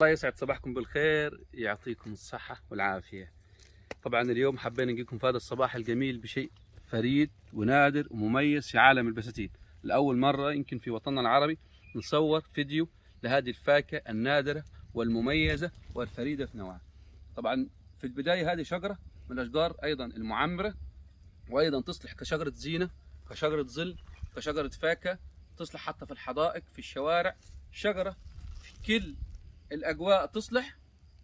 الله يسعد صباحكم بالخير يعطيكم الصحة والعافية طبعا اليوم حبينا نجيكم في هذا الصباح الجميل بشيء فريد ونادر ومميز في عالم البساتين لأول مرة يمكن في وطننا العربي نصور فيديو لهذه الفاكهة النادرة والمميزة والفريدة في نوعها طبعا في البداية هذه شجرة من الأشجار أيضا المعمرة وأيضا تصلح كشجرة زينة كشجرة ظل كشجرة فاكهة تصلح حتى في الحدائق في الشوارع شجرة في كل الاجواء تصلح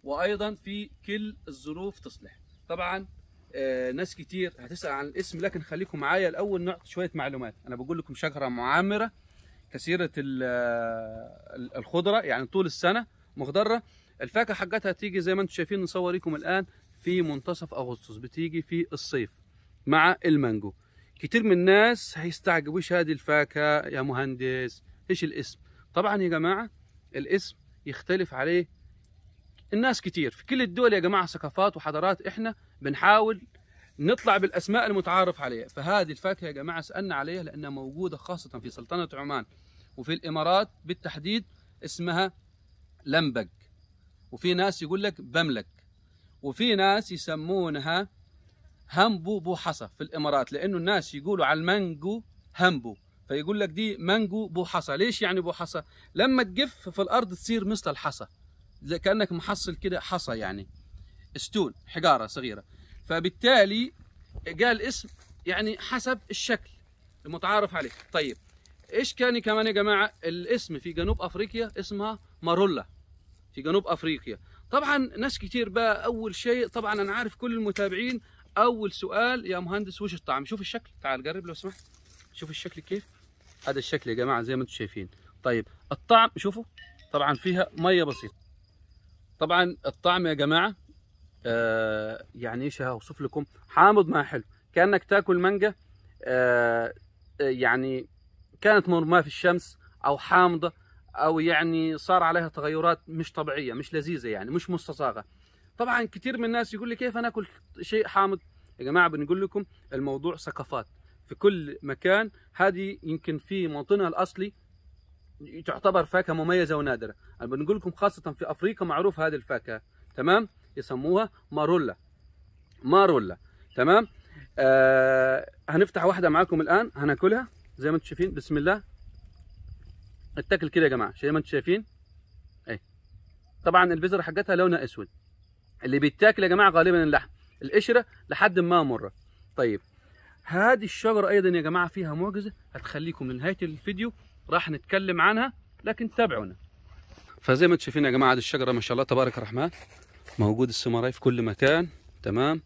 وايضا في كل الظروف تصلح طبعا آه، ناس كتير هتسال عن الاسم لكن خليكم معايا الاول نعطي شويه معلومات انا بقول لكم شجره معمره كثيره آه، الخضره يعني طول السنه مخضره الفاكهه حقتها تيجي زي ما انتم شايفين نصوريكم الان في منتصف اغسطس بتيجي في الصيف مع المانجو كتير من الناس هيستعجبوا ايش هذه الفاكهه يا مهندس ايش الاسم طبعا يا جماعه الاسم يختلف عليه الناس كتير في كل الدول يا جماعة ثقافات وحضارات إحنا بنحاول نطلع بالأسماء المتعارف عليها فهذه الفاكهة يا جماعة سألنا عليها لأنها موجودة خاصة في سلطنة عمان وفي الإمارات بالتحديد اسمها لمبق وفي ناس يقول لك بملك وفي ناس يسمونها همبو بو حصى في الإمارات لأنه الناس يقولوا على المانجو همبو فيقول لك دي مانجو حصى ليش يعني حصى لما تجف في الارض تصير مثل الحصى زي كانك محصل كده حصى يعني ستون حجاره صغيره فبالتالي جاء الاسم يعني حسب الشكل المتعارف عليه طيب ايش كان كمان يا جماعه الاسم في جنوب افريقيا اسمها مارولا في جنوب افريقيا طبعا ناس كتير بقى اول شيء طبعا انا عارف كل المتابعين اول سؤال يا مهندس وش الطعم شوف الشكل تعال جرب لو سمحت شوفوا الشكل كيف هذا الشكل يا جماعه زي ما انتم شايفين طيب الطعم شوفوا طبعا فيها ميه بسيطه طبعا الطعم يا جماعه آه يعني ايش اوصف لكم حامض ما حلو كانك تاكل مانجا آه،, آه يعني كانت مرماه في الشمس او حامضه او يعني صار عليها تغيرات مش طبيعيه مش لذيذه يعني مش مستصاغه طبعا كثير من الناس يقول لي كيف انا اكل شيء حامض يا جماعه بنقول لكم الموضوع ثقافات في كل مكان هذه يمكن في موطنها الاصلي تعتبر فاكهه مميزه ونادره انا بنقول لكم خاصه في افريقيا معروف هذه الفاكهه تمام يسموها مارولا مارولا تمام آه هنفتح واحده معاكم الان هناكلها زي ما انتم شايفين بسم الله اتاكل كده يا جماعه زي ما انتم شايفين ايه طبعا البذره حقتها لونها اسود اللي بيتاكل يا جماعه غالبا اللحم القشره لحد ما مره طيب هذه الشجرة أيضا يا جماعة فيها معجزة هتخليكم لنهاية الفيديو راح نتكلم عنها لكن تابعونا فزي ما انتم شايفين يا جماعة هذه الشجرة ما شاء الله تبارك الرحمن موجود السمراي في كل مكان تمام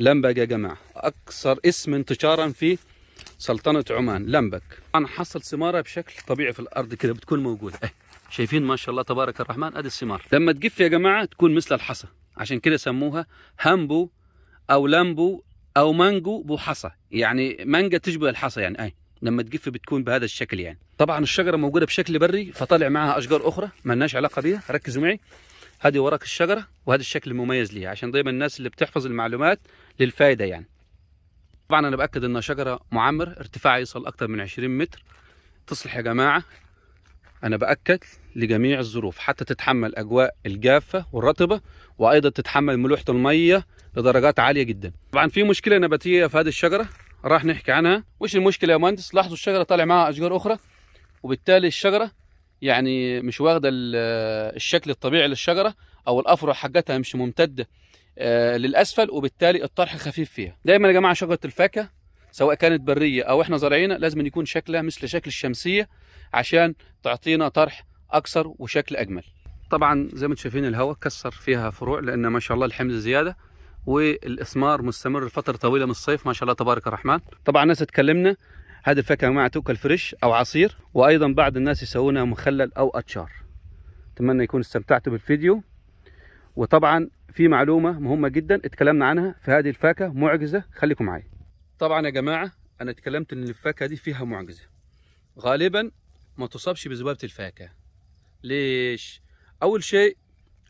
لمبك يا جماعة أكثر اسم انتشارا في سلطنة عمان لمبك أنا حصل سمارة بشكل طبيعي في الأرض كده بتكون موجودة أه. شايفين ما شاء الله تبارك الرحمن أدي الثمار لما تجف يا جماعة تكون مثل الحصى عشان كده سموها هامبو أو لامبو او مانجو حصى يعني مانجا تشبه الحصى يعني اي لما تقف بتكون بهذا الشكل يعني طبعا الشجره موجوده بشكل بري فطلع معها اشجار اخرى ما لناش علاقه بيها ركزوا معي هذه وراك الشجره وهذا الشكل المميز ليها عشان دايما الناس اللي بتحفظ المعلومات للفائده يعني طبعا انا باكد انها شجره معمر ارتفاعها يصل اكثر من 20 متر تصلح يا جماعه انا باكد لجميع الظروف حتى تتحمل اجواء الجافه والرطبه وايضا تتحمل ملوحه الميه لدرجات عاليه جدا طبعا في مشكله نباتيه في هذه الشجره راح نحكي عنها وش المشكله يا مهندس لاحظوا الشجره طالع معاها اشجار اخرى وبالتالي الشجره يعني مش واخده الشكل الطبيعي للشجره او الافرع حاجتها مش ممتده آه، للاسفل وبالتالي الطرح خفيف فيها دايما يا جماعه شجره الفاكهه سواء كانت بريه او احنا زارعينها لازم يكون شكلها مثل شكل الشمسيه عشان تعطينا طرح اكثر وشكل اجمل طبعا زي ما انتم شايفين الهواء كسر فيها فروع لان ما شاء الله الحمل زياده والاثمار مستمر لفتره طويله من الصيف ما شاء الله تبارك الرحمن طبعا ناس اتكلمنا هذه الفاكهه يا جماعه توكل فريش او عصير وايضا بعض الناس يسوونها مخلل او اتشار اتمنى يكون استمتعتوا بالفيديو وطبعا في معلومه مهمه جدا اتكلمنا عنها في هذه الفاكهه معجزه خليكم معايا طبعا يا جماعه انا اتكلمت ان الفاكهه دي فيها معجزه غالبا ما تصابش بذبابه الفاكهه ليش اول شيء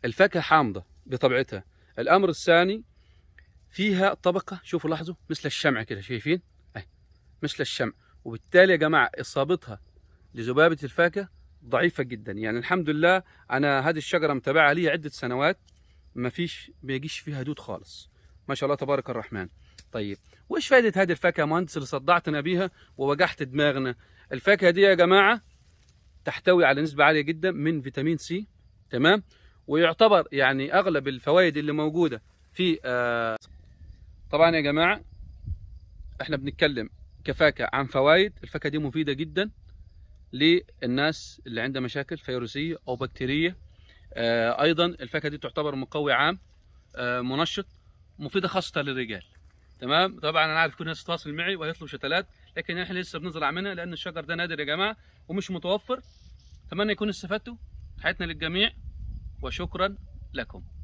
الفاكهه حامضه بطبيعتها الامر الثاني فيها طبقه شوفوا لاحظوا مثل الشمع كده شايفين اهي مثل الشمع وبالتالي يا جماعه اصابتها لذبابه الفاكهه ضعيفه جدا يعني الحمد لله انا هذه الشجره متابعها لي عده سنوات ما فيش بيجيش فيها دود خالص ما شاء الله تبارك الرحمن طيب وايش فائده هذه الفاكهه يا مهندس اللي صدعتنا بيها ووجعت دماغنا الفاكهه دي يا جماعه تحتوي على نسبه عاليه جدا من فيتامين سي تمام ويعتبر يعني اغلب الفوائد اللي موجوده في آه طبعا يا جماعه احنا بنتكلم كفاكهه عن فوائد الفاكهه دي مفيده جدا للناس اللي عندها مشاكل فيروسيه او بكتيريه آه ايضا الفاكهه دي تعتبر مقوي عام آه منشط مفيده خاصه للرجال تمام طبعا انا عارف كل الناس تتواصل معي وهيطلب شتلات لكن احنا لسه بنزرع منها لان الشجر ده نادر يا جماعه ومش متوفر اتمنى يكون استفدتوا تحياتنا للجميع وشكرا لكم